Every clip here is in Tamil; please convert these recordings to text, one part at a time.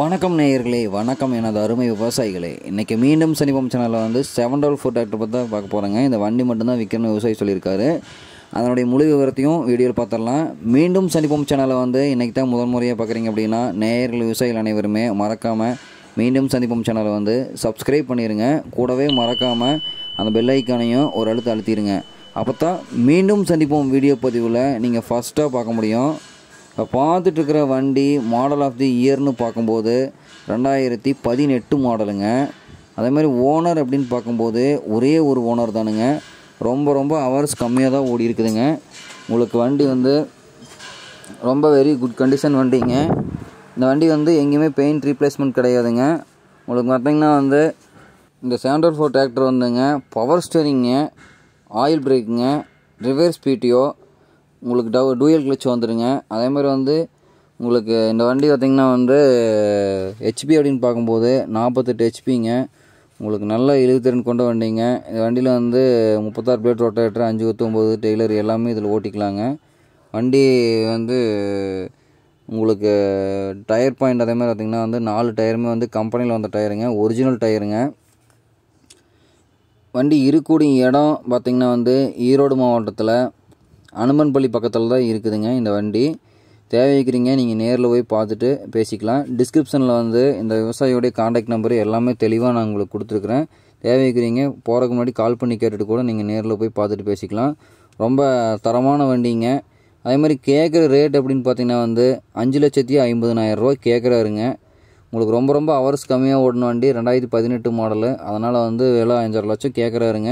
வணக்கம் நேயர்களே வணக்கம் எனது அருமை விவசாயிகளே இன்றைக்கி மீண்டும் சனிபம் சேனலில் வந்து செவன் டபுள் ஃபோர் டிராக்டர் பார்த்தா தான் பார்க்க போகிறாங்க இந்த வண்டி மட்டும்தான் விற்கணும் விவசாயி சொல்லியிருக்காரு அதனுடைய முழு விவரத்தையும் வீடியோவில் பார்த்துடலாம் மீண்டும் சனிபம் சேனலை வந்து இன்றைக்கி தான் முதல் முறையாக பார்க்குறீங்க அப்படின்னா நேயர்கள் விவசாயிகள் அனைவருமே மறக்காமல் மீண்டும் சந்திப்போம் சேனலை வந்து சப்ஸ்கிரைப் பண்ணிடுங்க கூடவே மறக்காமல் அந்த பெல் ஐக்கானையும் ஒரு அழுத்து அழுத்திடுங்க அப்போ தான் மீண்டும் சந்திப்போம் வீடியோ பதிவில் நீங்கள் ஃபஸ்ட்டாக பார்க்க முடியும் இப்போ பார்த்துட்ருக்கிற வண்டி மாடல் ஆஃப் தி இயர்னு பார்க்கும்போது ரெண்டாயிரத்தி பதினெட்டு மாடலுங்க அதே மாதிரி ஓனர் அப்படின்னு பார்க்கும்போது ஒரே ஒரு ஓனர் தானுங்க ரொம்ப ரொம்ப ஹவர்ஸ் கம்மியாக தான் ஓடி இருக்குதுங்க உங்களுக்கு வண்டி வந்து ரொம்ப வெரி குட் கண்டிஷன் வண்டிங்க இந்த வண்டி வந்து எங்கேயுமே பெயிண்ட் ரீப்ளேஸ்மெண்ட் கிடையாதுங்க உங்களுக்கு பார்த்திங்கன்னா வந்து இந்த செவன் ஃபோர் டிராக்டர் வந்துங்க பவர் ஸ்டேரிங்கு ஆயில் பிரேக்குங்க ரிவர்ஸ் பிடிஓ உங்களுக்கு டவு டூயல் கிளிச் வந்துடுங்க அதேமாதிரி வந்து உங்களுக்கு இந்த வண்டி பார்த்திங்கன்னா வந்து ஹெச்பி அப்படின்னு பார்க்கும்போது நாற்பத்தெட்டு ஹெச்பிங்க உங்களுக்கு நல்ல இழுத்திறன் கொண்ட வண்டிங்க இந்த வண்டியில் வந்து முப்பத்தாறு பிளேட் ரொட்டேட்டர் அஞ்சு ஒம்பது டெய்லர் எல்லாமே இதில் ஓட்டிக்கலாங்க வண்டி வந்து உங்களுக்கு டயர் பாயிண்ட் அதேமாதிரி பார்த்திங்கன்னா வந்து நாலு டயருமே வந்து கம்பெனியில் வந்த டயருங்க ஒரிஜினல் டயருங்க வண்டி இருக்கக்கூடிய இடம் பார்த்திங்கன்னா வந்து ஈரோடு மாவட்டத்தில் அனுமன்பள்ளி பக்கத்தில் தான் இருக்குதுங்க இந்த வண்டி தேவைக்கிறீங்க நீங்கள் நேரில் போய் பார்த்துட்டு பேசிக்கலாம் டிஸ்கிரிப்ஷனில் வந்து இந்த விவசாயியோடைய காண்டாக்ட் நம்பர் எல்லாமே தெளிவாக நான் உங்களுக்கு கொடுத்துருக்குறேன் தேவைக்கிறீங்க போகிறதுக்கு முன்னாடி கால் பண்ணி கேட்டுட்டு கூட நீங்கள் நேரில் போய் பார்த்துட்டு பேசிக்கலாம் ரொம்ப தரமான வண்டிங்க அதே மாதிரி கேட்குற ரேட் அப்படின்னு பார்த்தீங்கன்னா வந்து அஞ்சு லட்சத்தி ஐம்பதுனாயிரரூவா கேட்குறாருங்க உங்களுக்கு ரொம்ப ரொம்ப ஹவர்ஸ் கம்மியாக ஓடணும் வண்டி ரெண்டாயிரத்தி பதினெட்டு மாடலு அதனால் வந்து விலை அஞ்சரை லட்சம் கேட்குறாருங்க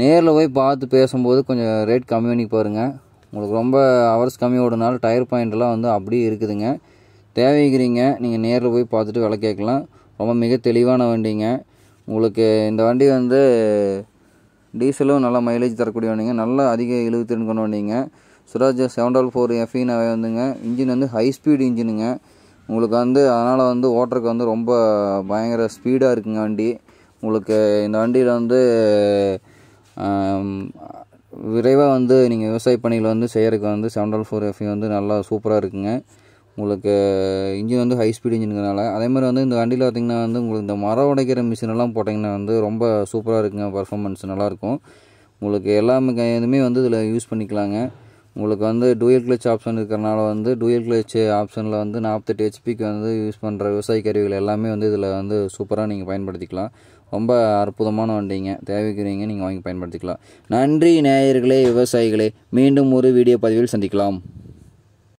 நேரில் போய் பார்த்து பேசும்போது கொஞ்சம் ரேட் கம்மி பண்ணி பாருங்கள் உங்களுக்கு ரொம்ப ஹவர்ஸ் கம்மி ஓடுனாலும் டயர் பாயிண்ட்லாம் வந்து அப்படியே இருக்குதுங்க தேவைக்கிறீங்க நீங்கள் நேரில் போய் பார்த்துட்டு விலை கேட்கலாம் ரொம்ப மிக தெளிவான வண்டிங்க உங்களுக்கு இந்த வண்டி வந்து டீசலும் நல்லா மைலேஜ் தரக்கூடிய வண்டிங்க நல்லா அதிக ரெண்டு கொண்ட வண்டிங்க சுராஜ் செவன் டால் ஃபோர் எஃப்இனாவே வந்துங்க இன்ஜின் வந்து ஹை ஸ்பீடு இன்ஜினுங்க உங்களுக்கு வந்து அதனால் வந்து ஓட்டுறக்கு வந்து ரொம்ப பயங்கர ஸ்பீடாக இருக்குங்க வண்டி உங்களுக்கு இந்த வண்டியில் வந்து விரைவாக வந்து நீங்கள் விவசாய பணிகள் வந்து செய்கிறதுக்கு வந்து செவன் டால் ஃபோர் எஃப்இ வந்து நல்லா சூப்பராக இருக்குங்க உங்களுக்கு இன்ஜின் வந்து ஹை ஸ்பீட் அதே மாதிரி வந்து இந்த வண்டியில் பார்த்திங்கன்னா வந்து உங்களுக்கு இந்த மரம் உடைக்கிற மிஷினெல்லாம் போட்டிங்கன்னா வந்து ரொம்ப சூப்பராக இருக்குங்க பர்ஃபாமன்ஸ் நல்லாயிருக்கும் உங்களுக்கு எல்லாமே இதுவுமே வந்து இதில் யூஸ் பண்ணிக்கலாங்க உங்களுக்கு வந்து டூயல் கிளச் ஆப்ஷன் இருக்கிறனால வந்து டூயல் கிளச் ஆப்ஷனில் வந்து நாற்பத்தெட்டு ஹெச்பிக்கு வந்து யூஸ் பண்ணுற விவசாய கருவிகள் எல்லாமே வந்து இதில் வந்து சூப்பராக நீங்கள் பயன்படுத்திக்கலாம் ரொம்ப அற்புதமான வண்டிங்க தேவைக்குறீங்க நீங்கள் வாங்கி பயன்படுத்திக்கலாம் நன்றி நேயர்களே விவசாயிகளே மீண்டும் ஒரு வீடியோ பதிவில் சந்திக்கலாம்